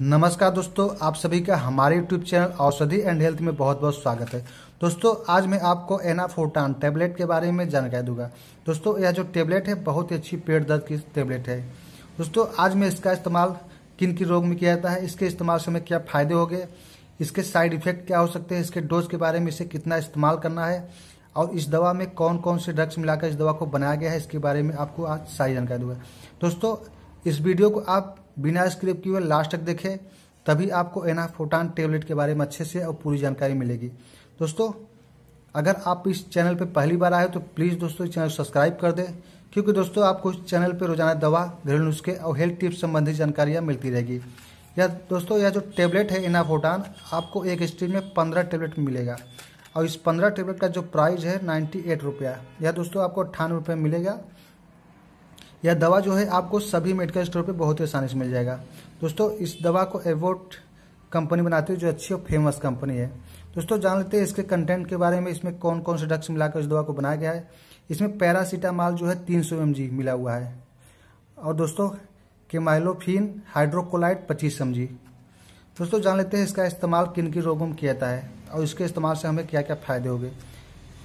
नमस्कार दोस्तों आप सभी का हमारे YouTube channel Aushadhi and health में बहुत बहुत स्वागत है दोस्तों आज मैं आपको एनाफोटान टेबलेट के बारे में जानकारी दूंगा दोस्तों यह जो टेबलेट है बहुत ही अच्छी पेट दर्द की टेबलेट है दोस्तों आज मैं इसका इस्तेमाल किन किन रोग में किया जाता है इसके इस्तेमाल से हमें क्या फायदे हो गए इसके साइड इफेक्ट क्या हो सकते हैं इसके डोज के बारे में इसे कितना इस्तेमाल करना है और इस दवा में कौन कौन से ड्रग्स मिलाकर इस दवा को बनाया गया है इसके बारे में आपको आज सारी जानकारी दूंगा दोस्तों इस वीडियो को आप बिना स्क्रिप्ट की लास्ट तक देखें तभी आपको एनाफोटान टेबलेट के बारे में अच्छे से और पूरी जानकारी मिलेगी दोस्तों अगर आप इस चैनल पर पहली बार आए तो प्लीज़ दोस्तों इस चैनल सब्सक्राइब कर दें क्योंकि दोस्तों आपको इस चैनल पर रोजाना दवा घरेलू नुस्खे और हेल्थ टिप्स संबंधी जानकारियाँ मिलती रहेगी या दोस्तों यह जो टेबलेट है एनाफोटान आपको एक स्ट्रीम में पंद्रह टेबलेट मिलेगा और इस पंद्रह टेबलेट का जो प्राइस है नाइन्टी एट रुपया यह दोस्तों आपको अट्ठानवे रुपये मिलेगा यह दवा जो है आपको सभी मेडिकल स्टोर पे बहुत ही आसानी से मिल जाएगा दोस्तों इस दवा को एवोट कंपनी बनाती है जो अच्छी और फेमस कंपनी है दोस्तों जान लेते हैं इसके कंटेंट के बारे में इसमें कौन कौन से ड्रग्स मिलाकर इस दवा को बनाया गया है इसमें पैरासीटामॉल जो है तीन सौ मिला हुआ है और दोस्तों केमाइलोफिन हाइड्रोकोलाइड पच्चीस एम दोस्तों जान लेते हैं इसका इस्तेमाल किन किन रोगों में किया जाता है और इसके इस्तेमाल से हमें क्या क्या फ़ायदे हो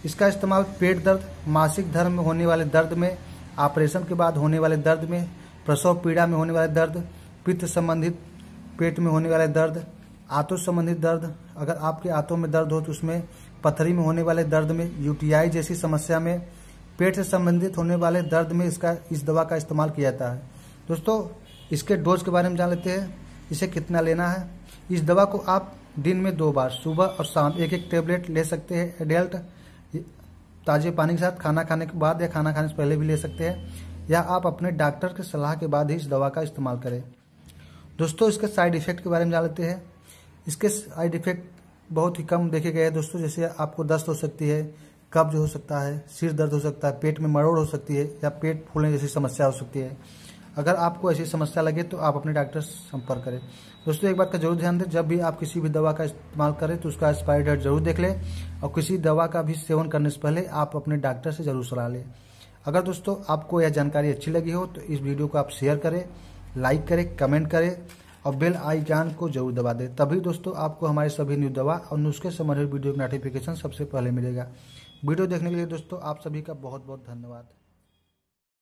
इसका इस्तेमाल पेट दर्द मासिक धर्म में होने वाले दर्द में ऑपरेशन के बाद होने वाले दर्द में प्रसव पीड़ा में होने वाले दर्द पित्त संबंधित पेट में होने वाले दर्द आंतों संबंधित दर्द अगर आपके आंतों में दर्द हो तो उसमें पथरी में होने वाले दर्द में यूटीआई जैसी समस्या में पेट से संबंधित होने वाले दर्द में इसका इस दवा का इस्तेमाल किया जाता है दोस्तों इसके डोज के बारे में जान लेते हैं इसे कितना लेना है इस दवा को आप दिन में दो बार सुबह और शाम एक एक टेबलेट ले सकते हैं एडल्ट ताजे पानी के साथ खाना खाने के बाद या खाना खाने से पहले भी ले सकते हैं या आप अपने डॉक्टर की सलाह के बाद ही इस दवा का इस्तेमाल करें दोस्तों इसके साइड इफेक्ट के बारे में जान लेते हैं इसके साइड इफेक्ट बहुत ही कम देखे गए हैं दोस्तों जैसे आपको दस्त हो सकती है कब्ज हो सकता है सिर दर्द हो सकता है पेट में मरोड़ हो सकती है या पेट फूलने जैसी समस्या हो सकती है अगर आपको ऐसी समस्या लगे तो आप अपने डॉक्टर से संपर्क करें दोस्तों एक बात का जरूर ध्यान दें जब भी आप किसी भी दवा का इस्तेमाल करें तो उसका एक्सपायरी डेट जरूर देख लें और किसी दवा का भी सेवन करने से पहले आप अपने डॉक्टर से जरूर सलाह लें अगर दोस्तों आपको यह जानकारी अच्छी लगी हो तो इस वीडियो को आप शेयर करें लाइक करें कमेंट करें और बेल आइकान को जरूर दबा दें तभी दोस्तों आपको हमारे सभी न्यू दवा और नुस्खे संबंधित वीडियो का नोटिफिकेशन सबसे पहले मिलेगा वीडियो देखने के लिए दोस्तों आप सभी का बहुत बहुत धन्यवाद